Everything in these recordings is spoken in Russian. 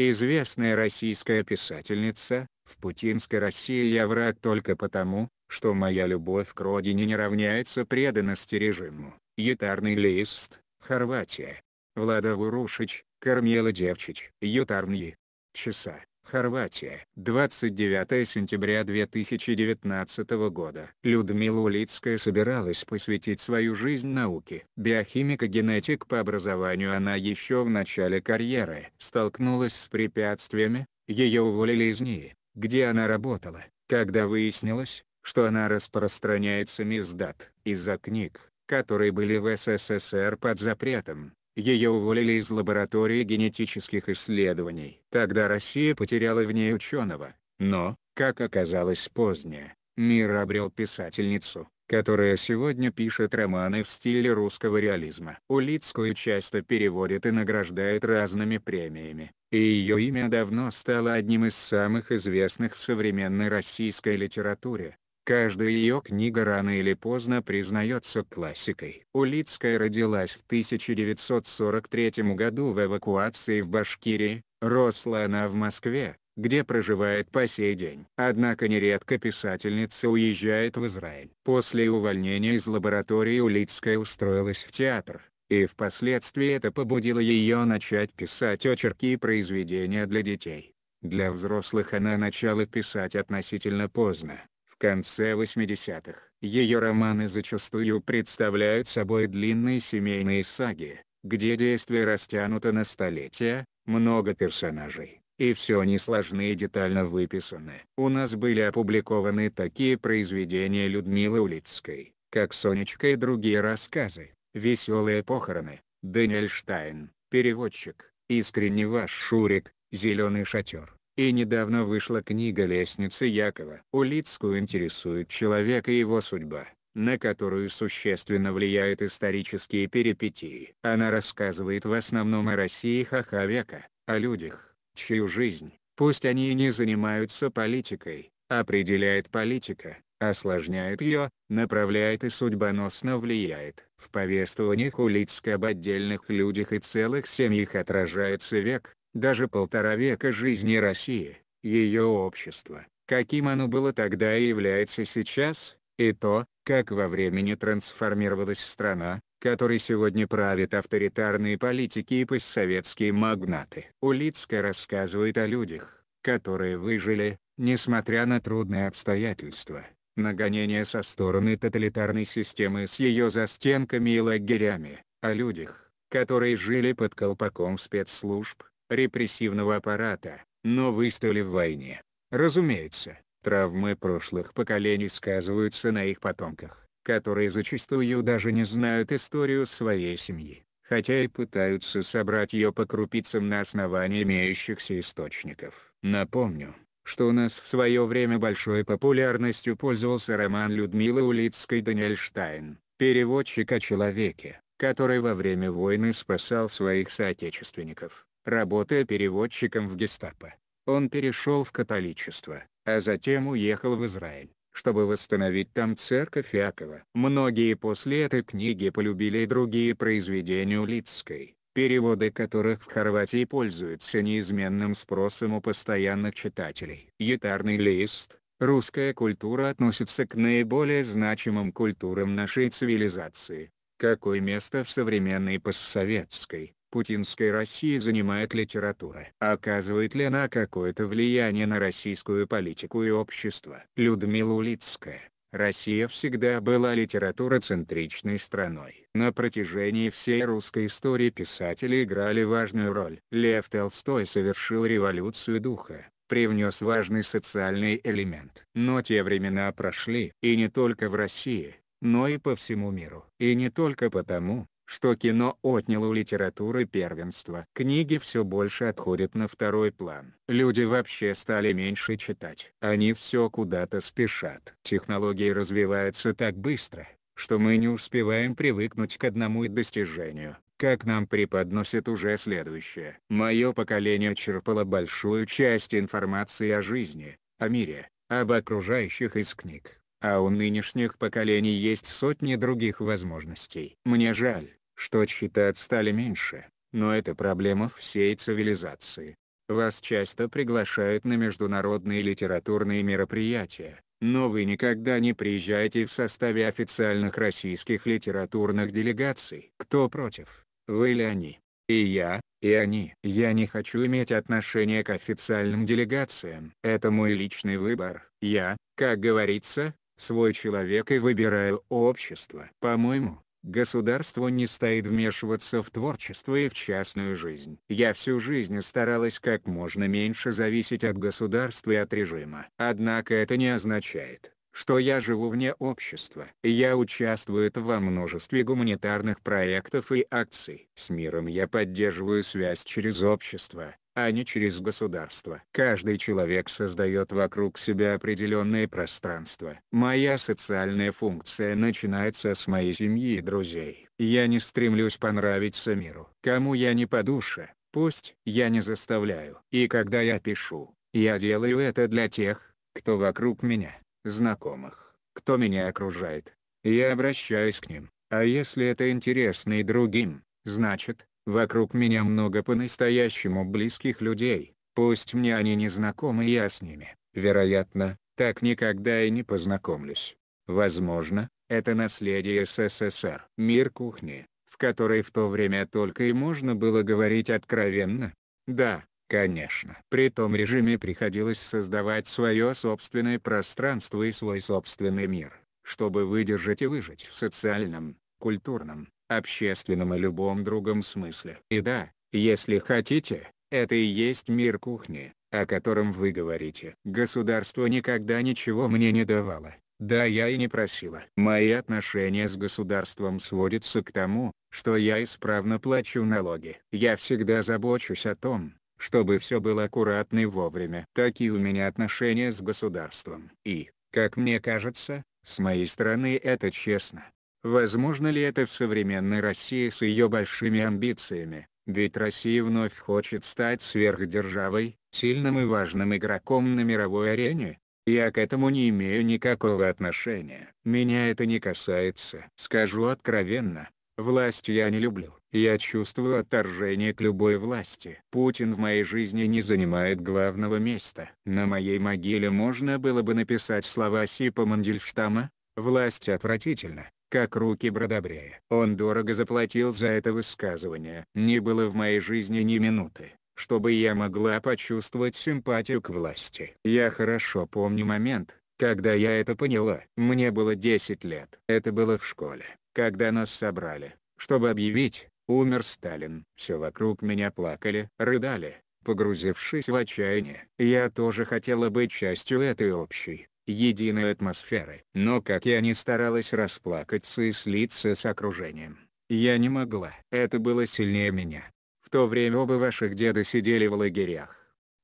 Известная российская писательница, в путинской России я враг только потому, что моя любовь к родине не равняется преданности режиму. Ютарный лист, Хорватия. Влада Вурушич, Кармела Девчич. Ютарные. Часа. Хорватия. 29 сентября 2019 года. Людмила Улицкая собиралась посвятить свою жизнь науке. Биохимик и генетик по образованию она еще в начале карьеры столкнулась с препятствиями, ее уволили из НИИ, где она работала, когда выяснилось, что она распространяется миздат из-за книг, которые были в СССР под запретом. Ее уволили из лаборатории генетических исследований. Тогда Россия потеряла в ней ученого, но, как оказалось позднее, мир обрел писательницу, которая сегодня пишет романы в стиле русского реализма. Улицкую часто переводят и награждают разными премиями, и ее имя давно стало одним из самых известных в современной российской литературе. Каждая ее книга рано или поздно признается классикой. Улицкая родилась в 1943 году в эвакуации в Башкирии, росла она в Москве, где проживает по сей день. Однако нередко писательница уезжает в Израиль. После увольнения из лаборатории Улицкая устроилась в театр, и впоследствии это побудило ее начать писать очерки и произведения для детей. Для взрослых она начала писать относительно поздно, конце 80-х. Ее романы зачастую представляют собой длинные семейные саги, где действие растянуто на столетия, много персонажей, и все они сложны и детально выписаны. У нас были опубликованы такие произведения Людмилы Улицкой, как «Сонечка» и другие рассказы, «Веселые похороны», «Даниэль Штайн», «Переводчик», «Искренне ваш Шурик», «Зеленый шатер». И недавно вышла книга «Лестница Якова». Улицкую интересует человек и его судьба, на которую существенно влияют исторические перипетии. Она рассказывает в основном о России хаха века, о людях, чью жизнь, пусть они и не занимаются политикой, определяет политика, осложняет ее, направляет и судьбоносно влияет. В повествованиях Улицка об отдельных людях и целых семьях отражается век, даже полтора века жизни России, ее общества, каким оно было тогда и является сейчас, и то, как во времени трансформировалась страна, которой сегодня правят авторитарные политики и постсоветские магнаты. Улицкая рассказывает о людях, которые выжили, несмотря на трудные обстоятельства, на гонения со стороны тоталитарной системы с ее застенками и лагерями, о людях, которые жили под колпаком спецслужб, репрессивного аппарата, но выстояли в войне. Разумеется, травмы прошлых поколений сказываются на их потомках, которые зачастую даже не знают историю своей семьи, хотя и пытаются собрать ее по крупицам на основании имеющихся источников. Напомню, что у нас в свое время большой популярностью пользовался роман Людмилы Улицкой «Даниэльштайн», переводчик о человеке, который во время войны спасал своих соотечественников работая переводчиком в гестапо. Он перешел в католичество, а затем уехал в Израиль, чтобы восстановить там церковь Иакова. Многие после этой книги полюбили и другие произведения Улицкой, переводы которых в Хорватии пользуются неизменным спросом у постоянных читателей. Ятарный лист Русская культура относится к наиболее значимым культурам нашей цивилизации, какое место в современной постсоветской, путинской России занимает литература. Оказывает ли она какое-то влияние на российскую политику и общество? Людмила Улицкая. Россия всегда была литературоцентричной страной. На протяжении всей русской истории писатели играли важную роль. Лев Толстой совершил революцию духа, привнес важный социальный элемент. Но те времена прошли, и не только в России, но и по всему миру. И не только потому, что кино отняло у литературы первенство. Книги все больше отходят на второй план. Люди вообще стали меньше читать. Они все куда-то спешат. Технологии развиваются так быстро, что мы не успеваем привыкнуть к одному достижению. Как нам преподносят уже следующее. Мое поколение черпало большую часть информации о жизни, о мире, об окружающих из книг. А у нынешних поколений есть сотни других возможностей. Мне жаль что читают стали меньше, но это проблема всей цивилизации. Вас часто приглашают на международные литературные мероприятия, но вы никогда не приезжаете в составе официальных российских литературных делегаций. Кто против? Вы или они? И я, и они. Я не хочу иметь отношение к официальным делегациям. Это мой личный выбор. Я, как говорится, свой человек и выбираю общество. По-моему, Государство не стоит вмешиваться в творчество и в частную жизнь. Я всю жизнь старалась как можно меньше зависеть от государства и от режима. Однако это не означает, что я живу вне общества. Я участвую во множестве гуманитарных проектов и акций. С миром я поддерживаю связь через общество, а не через государство. Каждый человек создает вокруг себя определенное пространство. Моя социальная функция начинается с моей семьи и друзей. Я не стремлюсь понравиться миру. Кому я не по душе, пусть я не заставляю. И когда я пишу, я делаю это для тех, кто вокруг меня, знакомых, кто меня окружает. Я обращаюсь к ним, а если это интересно и другим, значит, Вокруг меня много по-настоящему близких людей, пусть мне они не знакомы я с ними, вероятно, так никогда и не познакомлюсь. Возможно, это наследие СССР. Мир кухни, в которой в то время только и можно было говорить откровенно. Да, конечно. При том режиме приходилось создавать свое собственное пространство и свой собственный мир, чтобы выдержать и выжить в социальном, культурном, общественном и любом другом смысле. И да, если хотите, это и есть мир кухни, о котором вы говорите. Государство никогда ничего мне не давало. Да я и не просила. Мои отношения с государством сводятся к тому, что я исправно плачу налоги. Я всегда забочусь о том, чтобы все было аккуратно и вовремя. Такие у меня отношения с государством. И, как мне кажется, с моей стороны это честно. Возможно ли это в современной России с ее большими амбициями, ведь Россия вновь хочет стать сверхдержавой, сильным и важным игроком на мировой арене? Я к этому не имею никакого отношения. Меня это не касается. Скажу откровенно, власть я не люблю. Я чувствую отторжение к любой власти. Путин в моей жизни не занимает главного места. На моей могиле можно было бы написать слова Сипа Мандельштама «Власть отвратительна, как руки Бродобрея. Он дорого заплатил за это высказывание. Не было в моей жизни ни минуты, чтобы я могла почувствовать симпатию к власти. Я хорошо помню момент, когда я это поняла. Мне было 10 лет. Это было в школе, когда нас собрали, чтобы объявить, умер Сталин. Все вокруг меня плакали, рыдали, погрузившись в отчаяние. Я тоже хотела быть частью этой общей единой атмосферы. Но как я не старалась расплакаться и слиться с окружением, я не могла. Это было сильнее меня. В то время оба ваших деда сидели в лагерях.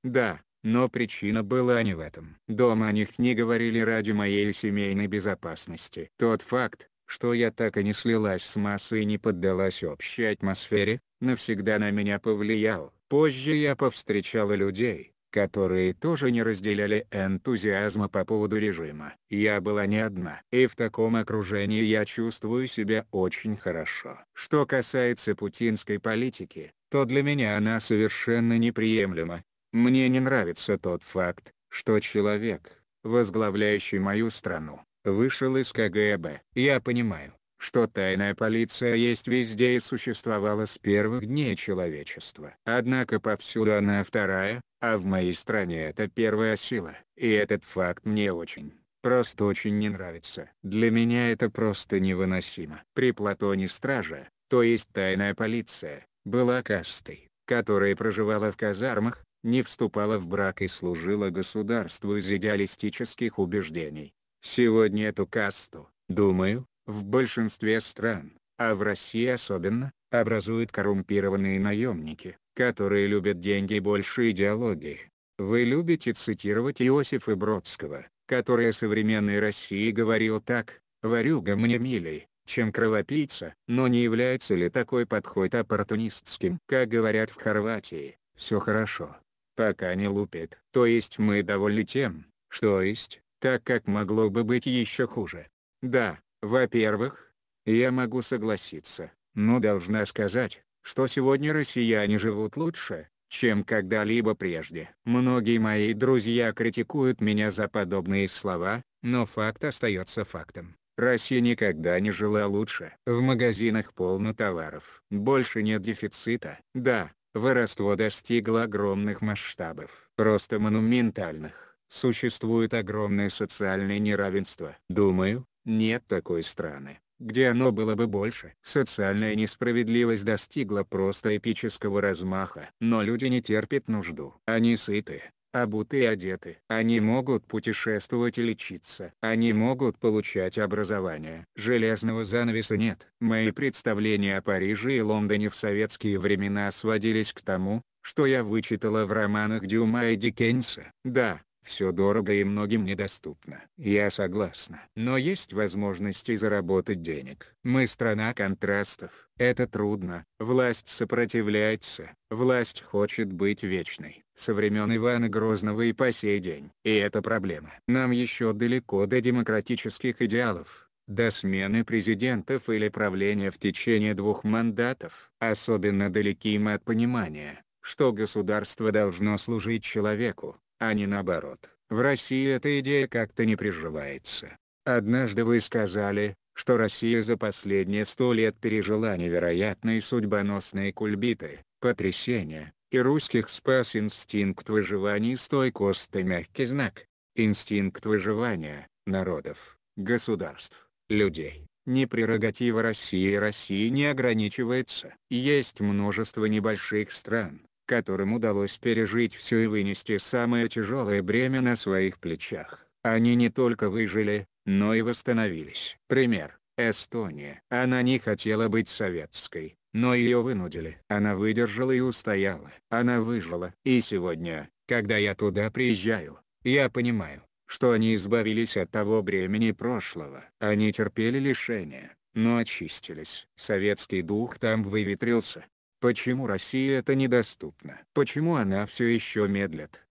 Да, но причина была не в этом. Дома о них не говорили ради моей семейной безопасности. Тот факт, что я так и не слилась с массой и не поддалась общей атмосфере, навсегда на меня повлиял. Позже я повстречала людей, которые тоже не разделяли энтузиазма по поводу режима. Я была не одна. И в таком окружении я чувствую себя очень хорошо. Что касается путинской политики, то для меня она совершенно неприемлема. Мне не нравится тот факт, что человек, возглавляющий мою страну, вышел из КГБ. Я понимаю, что тайная полиция есть везде и существовала с первых дней человечества. Однако повсюду она вторая, а в моей стране это первая сила. И этот факт мне очень, просто очень не нравится. Для меня это просто невыносимо. При Платоне стража, то есть тайная полиция, была кастой, которая проживала в казармах, не вступала в брак и служила государству из идеалистических убеждений. Сегодня эту касту, думаю, в большинстве стран, а в России особенно, образуют коррумпированные наемники, которые любят деньги больше идеологии. Вы любите цитировать Иосифа Бродского, который о современной России говорил так, «Варюга мне милей, чем кровопийца». Но не является ли такой подход оппортунистским? Как говорят в Хорватии, все хорошо, пока не лупит. То есть мы довольны тем, что есть, так как могло бы быть еще хуже. Да, во-первых, я могу согласиться, но ну, должна сказать, что сегодня россияне живут лучше, чем когда-либо прежде. Многие мои друзья критикуют меня за подобные слова, но факт остается фактом. Россия никогда не жила лучше. В магазинах полно товаров. Больше нет дефицита. Да, воровство достигло огромных масштабов. Просто монументальных. Существует огромное социальное неравенство. Думаю, нет такой страны, где оно было бы больше. Социальная несправедливость достигла просто эпического размаха. Но люди не терпят нужду. Они сыты, обуты и одеты. Они могут путешествовать и лечиться. Они могут получать образование. Железного занавеса нет. Мои представления о Париже и Лондоне в советские времена сводились к тому, что я вычитала в романах Дюма и Диккенса. Да, все дорого и многим недоступно. Я согласна. Но есть возможности заработать денег. Мы страна контрастов. Это трудно. Власть сопротивляется. Власть хочет быть вечной. Со времен Ивана Грозного и по сей день. И это проблема. Нам еще далеко до демократических идеалов. До смены президентов или правления в течение двух мандатов. Особенно далеки мы от понимания, что государство должно служить человеку, а не наоборот. В России эта идея как-то не приживается. Однажды вы сказали, что Россия за последние сто лет пережила невероятные судьбоносные кульбиты, потрясения, и русских спас инстинкт выживания и стойкость и мягкий знак. Инстинкт выживания, народов, государств, людей. Не прерогатива России России не ограничивается. Есть множество небольших стран, которым удалось пережить все и вынести самое тяжелое бремя на своих плечах. Они не только выжили, но и восстановились. Пример. Эстония. Она не хотела быть советской, но ее вынудили. Она выдержала и устояла. Она выжила. И сегодня, когда я туда приезжаю, я понимаю, что они избавились от того бремени прошлого. Они терпели лишения, но очистились. Советский дух там выветрился, Почему России это недоступно? Почему она все еще медлит?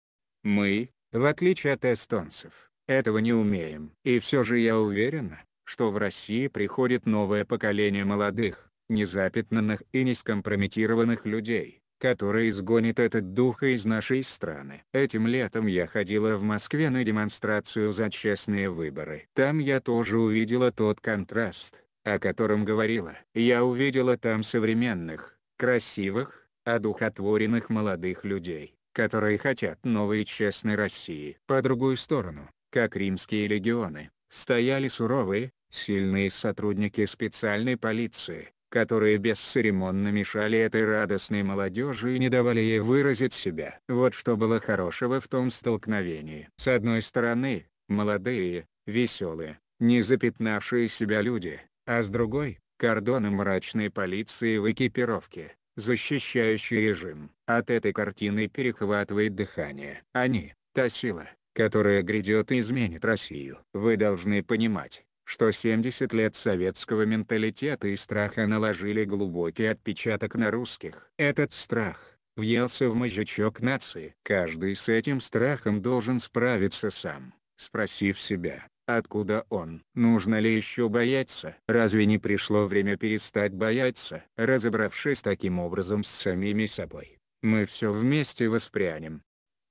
Мы, в отличие от эстонцев, этого не умеем. И все же я уверена, что в России приходит новое поколение молодых, незапятнанных и нескомпрометированных людей, который изгонит этот дух из нашей страны. Этим летом я ходила в Москве на демонстрацию за честные выборы. Там я тоже увидела тот контраст, о котором говорила. Я увидела там современных, красивых, одухотворенных молодых людей, которые хотят новой честной России. По другую сторону, как римские легионы, стояли суровые, сильные сотрудники специальной полиции, которые бесцеремонно мешали этой радостной молодежи и не давали ей выразить себя. Вот что было хорошего в том столкновении. С одной стороны, молодые, веселые, не запятнавшие себя люди, а с другой, кордоны мрачной полиции в экипировке, защищающей режим. От этой картины перехватывает дыхание. Они – та сила, которая грядет и изменит Россию. Вы должны понимать, что 70 лет советского менталитета и страха наложили глубокий отпечаток на русских. Этот страх – въелся в мозжечок нации. Каждый с этим страхом должен справиться сам, спросив себя, Откуда он? Нужно ли еще бояться? Разве не пришло время перестать бояться? Разобравшись таким образом с самими собой, мы все вместе воспрянем.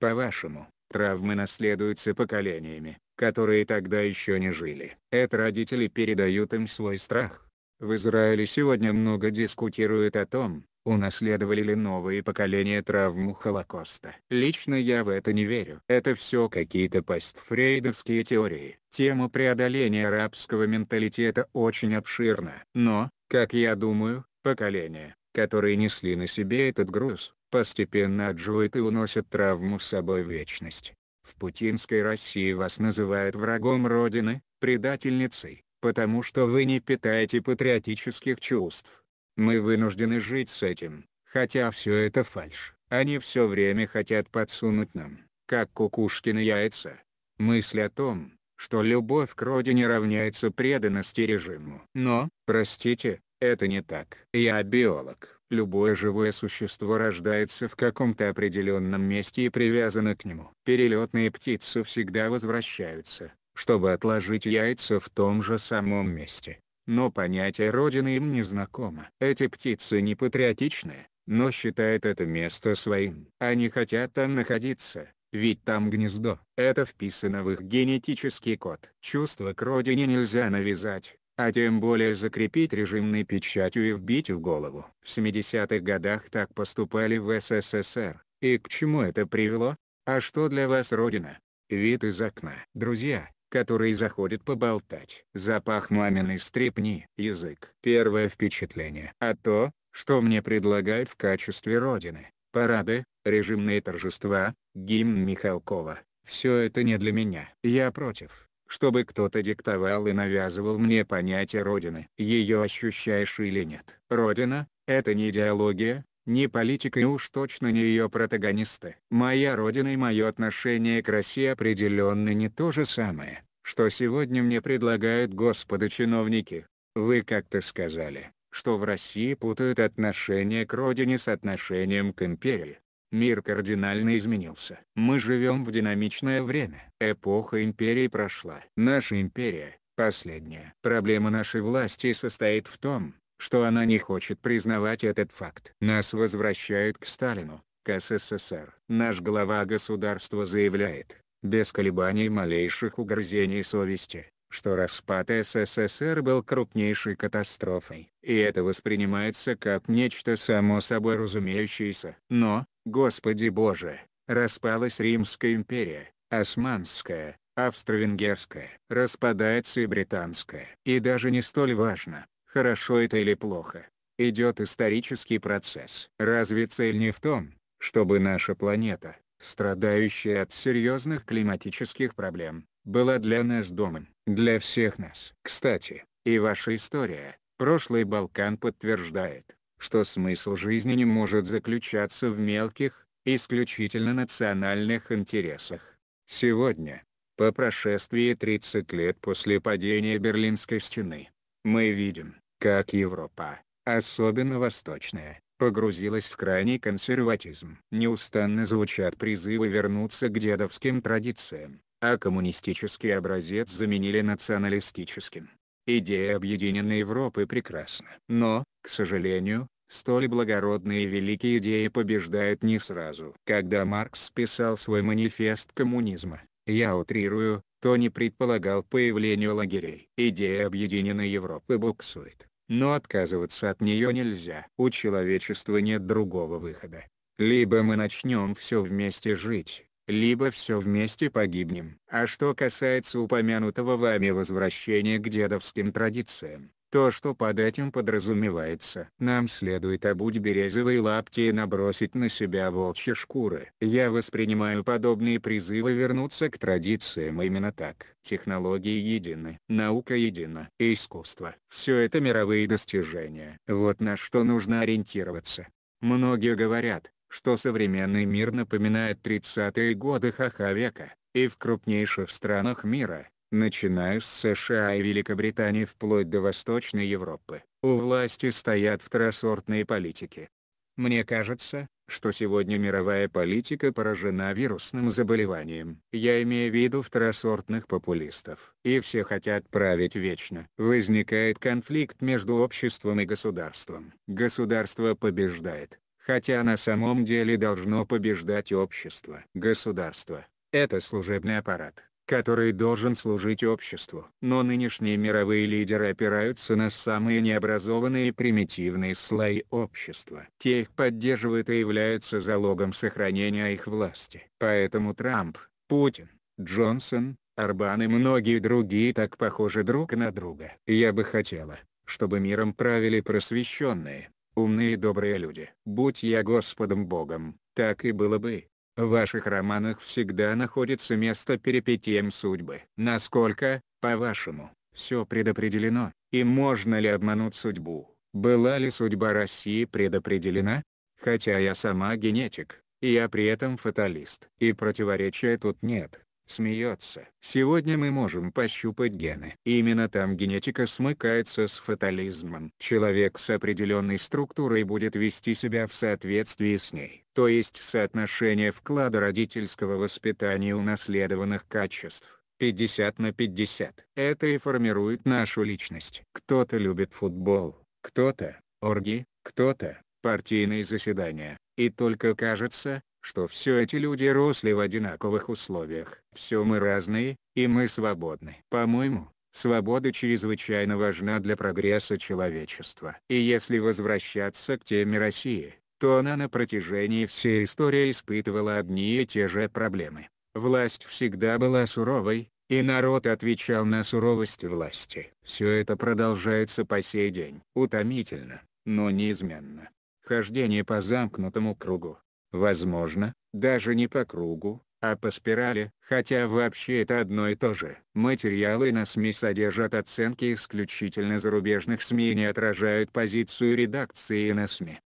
По-вашему, травмы наследуются поколениями, которые тогда еще не жили. Это родители передают им свой страх. В Израиле сегодня много дискутируют о том, унаследовали ли новые поколения травму Холокоста. Лично я в это не верю. Это все какие-то постфрейдовские теории. Тема преодоления арабского менталитета очень обширна. Но, как я думаю, поколения, которые несли на себе этот груз, постепенно отживают и уносят травму с собой в вечность. В путинской России вас называют врагом Родины, предательницей, потому что вы не питаете патриотических чувств. Мы вынуждены жить с этим, хотя все это фальшь. Они все время хотят подсунуть нам, как кукушкины яйца. Мысль о том, что любовь к родине равняется преданности режиму. Но, простите, это не так. Я биолог. Любое живое существо рождается в каком-то определенном месте и привязано к нему. Перелетные птицы всегда возвращаются, чтобы отложить яйца в том же самом месте но понятие родины им не знакомо. Эти птицы не патриотичны, но считают это место своим. Они хотят там находиться, ведь там гнездо. Это вписано в их генетический код. Чувство к родине нельзя навязать, а тем более закрепить режимной печатью и вбить в голову. В 70-х годах так поступали в СССР, и к чему это привело? А что для вас родина? Вид из окна. Друзья, который заходит поболтать. Запах маминой стрепни. Язык. Первое впечатление. А то, что мне предлагают в качестве родины, парады, режимные торжества, гимн Михалкова, все это не для меня. Я против, чтобы кто-то диктовал и навязывал мне понятие родины. Ее ощущаешь или нет. Родина — это не идеология, не политика и уж точно не ее протагонисты. Моя родина и мое отношение к России определенно не то же самое, что сегодня мне предлагают господа чиновники. Вы как-то сказали, что в России путают отношение к родине с отношением к империи. Мир кардинально изменился. Мы живем в динамичное время. Эпоха империи прошла. Наша империя, последняя. Проблема нашей власти состоит в том, что она не хочет признавать этот факт. Нас возвращают к Сталину, к СССР. Наш глава государства заявляет, без колебаний малейших угрызений совести, что распад СССР был крупнейшей катастрофой, и это воспринимается как нечто само собой разумеющееся. Но, Господи Боже, распалась Римская империя, Османская, Австро-Венгерская, распадается и Британская. И даже не столь важно, хорошо это или плохо. Идет исторический процесс. Разве цель не в том, чтобы наша планета, страдающая от серьезных климатических проблем, была для нас домом, для всех нас. Кстати, и ваша история, прошлый Балкан подтверждает, что смысл жизни не может заключаться в мелких, исключительно национальных интересах. Сегодня, по прошествии 30 лет после падения Берлинской стены, мы видим, как Европа, особенно восточная, погрузилась в крайний консерватизм. Неустанно звучат призывы вернуться к дедовским традициям, а коммунистический образец заменили националистическим. Идея объединенной Европы прекрасна. Но, к сожалению, столь благородные и великие идеи побеждают не сразу. Когда Маркс писал свой манифест коммунизма, я утрирую, то не предполагал появлению лагерей. Идея объединенной Европы буксует но отказываться от нее нельзя. У человечества нет другого выхода. Либо мы начнем все вместе жить, либо все вместе погибнем. А что касается упомянутого вами возвращения к дедовским традициям, то, что под этим подразумевается. Нам следует обуть березовые лапти и набросить на себя волчьи шкуры. Я воспринимаю подобные призывы вернуться к традициям именно так. Технологии едины, наука едина, искусство. Все это мировые достижения. Вот на что нужно ориентироваться. Многие говорят, что современный мир напоминает 30-е годы ха-ха века, и в крупнейших странах мира – начиная с США и Великобритании вплоть до Восточной Европы, у власти стоят второсортные политики. Мне кажется, что сегодня мировая политика поражена вирусным заболеванием. Я имею в виду второсортных популистов. И все хотят править вечно. Возникает конфликт между обществом и государством. Государство побеждает, хотя на самом деле должно побеждать общество. Государство – это служебный аппарат который должен служить обществу. Но нынешние мировые лидеры опираются на самые необразованные и примитивные слои общества. Те их поддерживают и являются залогом сохранения их власти. Поэтому Трамп, Путин, Джонсон, Орбан и многие другие так похожи друг на друга. Я бы хотела, чтобы миром правили просвещенные, умные и добрые люди. Будь я Господом Богом, так и было бы. В ваших романах всегда находится место перипетиям судьбы. Насколько, по-вашему, все предопределено, и можно ли обмануть судьбу? Была ли судьба России предопределена? Хотя я сама генетик, и я при этом фаталист. И противоречия тут нет смеется. Сегодня мы можем пощупать гены. Именно там генетика смыкается с фатализмом. Человек с определенной структурой будет вести себя в соответствии с ней. То есть соотношение вклада родительского воспитания унаследованных качеств. 50 на 50. Это и формирует нашу личность. Кто-то любит футбол, кто-то – орги, кто-то – партийные заседания. И только кажется, что все эти люди росли в одинаковых условиях. Все мы разные, и мы свободны. По-моему, свобода чрезвычайно важна для прогресса человечества. И если возвращаться к теме России, то она на протяжении всей истории испытывала одни и те же проблемы. Власть всегда была суровой, и народ отвечал на суровость власти. Все это продолжается по сей день. Утомительно, но неизменно. Хождение по замкнутому кругу, Возможно, даже не по кругу, а по спирали, хотя вообще это одно и то же. Материалы на СМИ содержат оценки исключительно зарубежных СМИ и не отражают позицию редакции на СМИ.